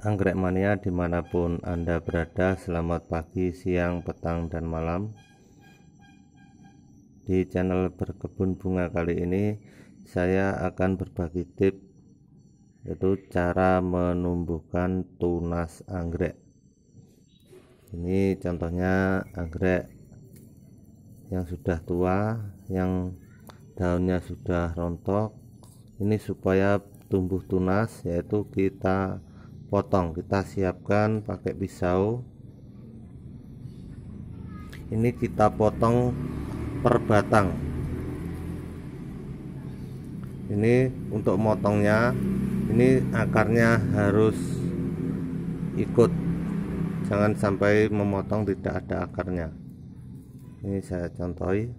Anggrek Mania dimanapun Anda berada Selamat pagi, siang, petang, dan malam Di channel berkebun bunga kali ini Saya akan berbagi tip Yaitu cara menumbuhkan tunas anggrek Ini contohnya anggrek yang sudah tua Yang daunnya sudah rontok Ini supaya tumbuh tunas yaitu kita potong kita siapkan pakai pisau ini kita potong per batang ini untuk motongnya ini akarnya harus ikut jangan sampai memotong tidak ada akarnya ini saya contohi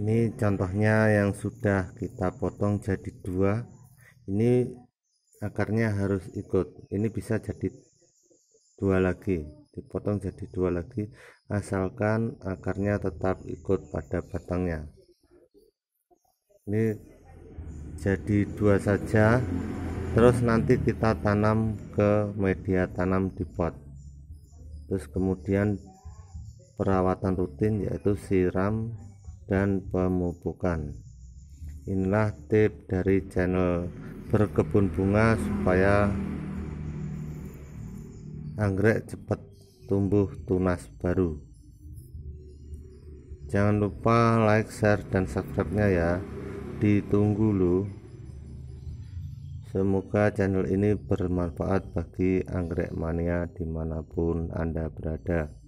ini contohnya yang sudah kita potong jadi dua ini akarnya harus ikut ini bisa jadi dua lagi dipotong jadi dua lagi asalkan akarnya tetap ikut pada batangnya ini jadi dua saja terus nanti kita tanam ke media tanam di pot terus kemudian perawatan rutin yaitu siram dan pemupukan inilah tip dari channel berkebun bunga supaya anggrek cepat tumbuh tunas baru jangan lupa like share dan subscribe nya ya ditunggu lu. semoga channel ini bermanfaat bagi anggrek mania dimanapun anda berada